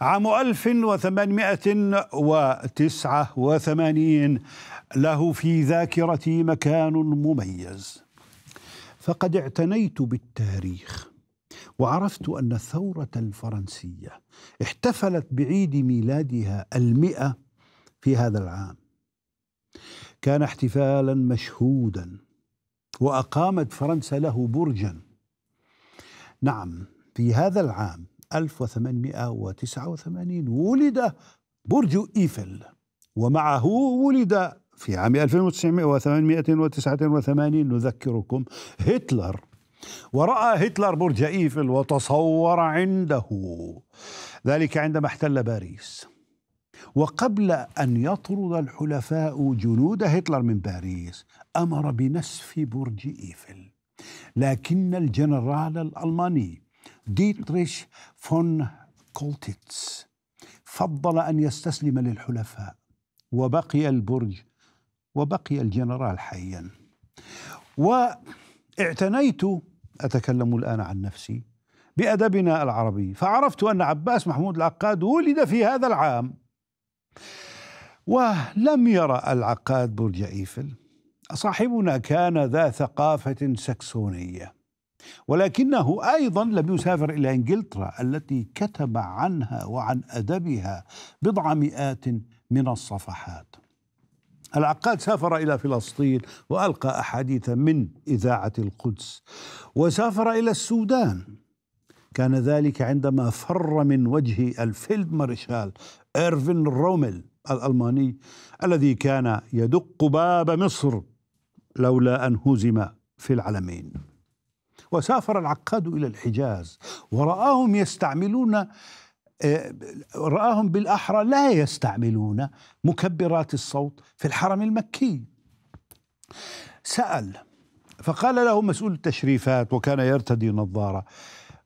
عام 1889 له في ذاكرتي مكان مميز فقد اعتنيت بالتاريخ وعرفت أن الثورة الفرنسية احتفلت بعيد ميلادها المئة في هذا العام كان احتفالا مشهودا وأقامت فرنسا له برجا نعم في هذا العام 1889 ولد برج إيفل ومعه ولد في عام 1889 نذكركم هتلر ورأى هتلر برج إيفل وتصور عنده ذلك عندما احتل باريس وقبل أن يطرد الحلفاء جنود هتلر من باريس أمر بنسف برج إيفل لكن الجنرال الألماني ديتريش فون كولتيتس فضل أن يستسلم للحلفاء وبقي البرج وبقي الجنرال حيا واعتنيت أتكلم الآن عن نفسي بأدبنا العربي فعرفت أن عباس محمود العقاد ولد في هذا العام ولم يرى العقاد برج إيفل صاحبنا كان ذا ثقافة سكسونية ولكنه أيضا لم يسافر إلى إنجلترا التي كتب عنها وعن أدبها بضع مئات من الصفحات العقاد سافر إلى فلسطين وألقى أحاديث من إذاعة القدس وسافر إلى السودان كان ذلك عندما فر من وجه الفيلد مارشال إيرفين رومل الألماني الذي كان يدق باب مصر لولا أن هزم في العلمين وسافر العقاد إلى الحجاز ورآهم يستعملون آه، رآهم بالأحرى لا يستعملون مكبرات الصوت في الحرم المكي سأل فقال له مسؤول التشريفات وكان يرتدي نظارة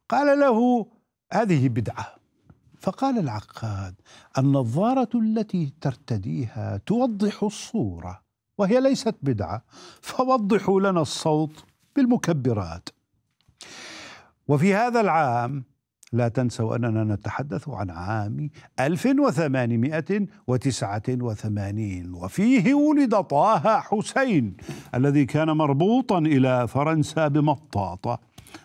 قال له هذه بدعة فقال العقاد النظارة التي ترتديها توضح الصورة وهي ليست بدعة فوضحوا لنا الصوت بالمكبرات وفي هذا العام لا تنسوا أننا نتحدث عن عام 1889 وفيه ولد طه حسين الذي كان مربوطا إلى فرنسا بمطاطة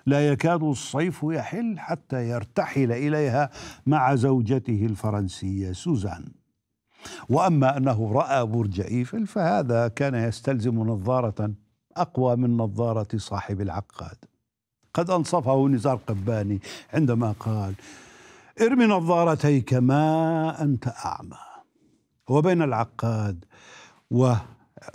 لا يكاد الصيف يحل حتى يرتحل إليها مع زوجته الفرنسية سوزان وأما أنه رأى برج إيفل فهذا كان يستلزم نظارة أقوى من نظارة صاحب العقاد قد أنصفه نزار قباني عندما قال ارمي نظارتيك ما أنت أعمى وبين العقاد و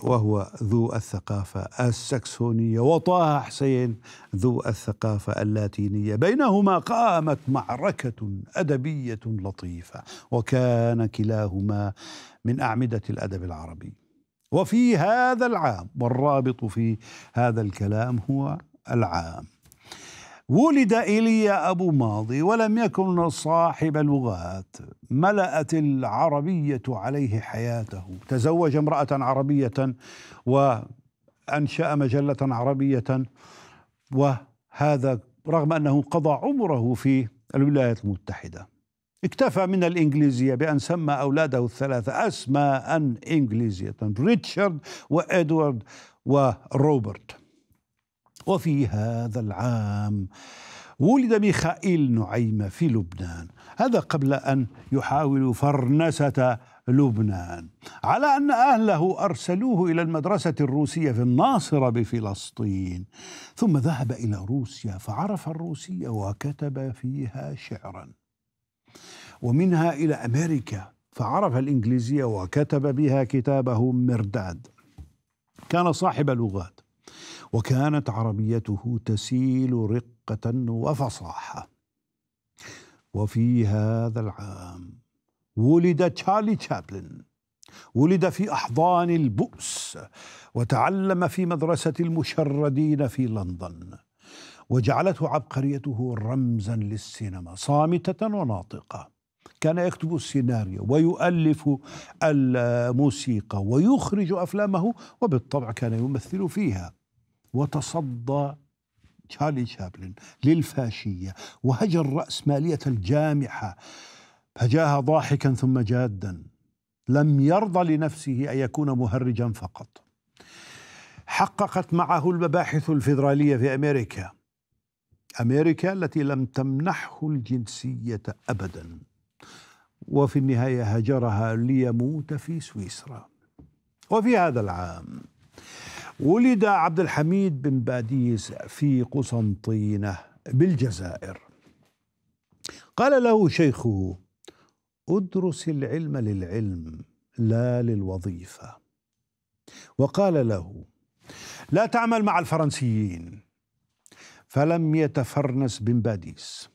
وهو ذو الثقافة السكسونية وطه حسين ذو الثقافة اللاتينية بينهما قامت معركة أدبية لطيفة وكان كلاهما من أعمدة الأدب العربي وفي هذا العام والرابط في هذا الكلام هو العام ولد ايليا ابو ماضي ولم يكن صاحب لغات ملأت العربيه عليه حياته تزوج امراه عربيه وانشا مجله عربيه وهذا رغم انه قضى عمره في الولايات المتحده اكتفى من الإنجليزية بأن سمى أولاده الثلاثة أسماء إنجليزية ريتشارد وإدوارد وروبرت وفي هذا العام ولد ميخائيل نعيمة في لبنان هذا قبل أن يحاول فرنسة لبنان على أن أهله أرسلوه إلى المدرسة الروسية في الناصرة بفلسطين ثم ذهب إلى روسيا فعرف الروسية وكتب فيها شعرا ومنها إلى أمريكا فعرف الإنجليزية وكتب بها كتابه مرداد كان صاحب لغات وكانت عربيته تسيل رقة وفصاحة وفي هذا العام ولد تشارلي تشابلن ولد في أحضان البؤس وتعلم في مدرسة المشردين في لندن وجعلته عبقريته رمزا للسينما صامتة وناطقة كان يكتب السيناريو ويؤلف الموسيقى ويخرج أفلامه وبالطبع كان يمثل فيها وتصدى تشارلي شابلن للفاشية وهجر الرأسمالية الجامحة فجاها ضاحكا ثم جادا لم يرضى لنفسه أن يكون مهرجا فقط حققت معه المباحث الفيدرالية في أمريكا أمريكا التي لم تمنحه الجنسية أبدا وفي النهاية هجرها ليموت في سويسرا وفي هذا العام ولد عبد الحميد بن باديس في قسنطينة بالجزائر قال له شيخه ادرس العلم للعلم لا للوظيفة وقال له لا تعمل مع الفرنسيين فلم يتفرنس بن باديس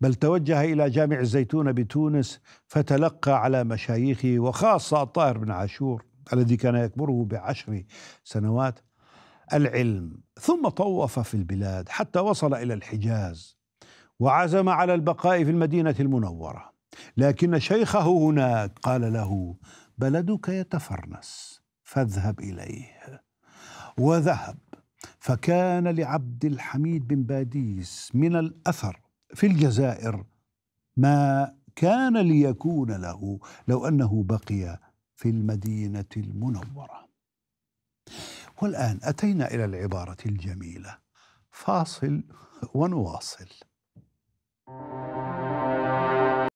بل توجه إلى جامع الزيتون بتونس فتلقى على مشايخه وخاصة الطاهر بن عاشور الذي كان يكبره بعشر سنوات العلم ثم طوف في البلاد حتى وصل الى الحجاز وعزم على البقاء في المدينه المنوره لكن شيخه هناك قال له بلدك يتفرنس فاذهب اليه وذهب فكان لعبد الحميد بن باديس من الاثر في الجزائر ما كان ليكون له لو انه بقي في المدينة المنورة. والآن أتينا إلى العبارة الجميلة فاصل ونواصل. thank you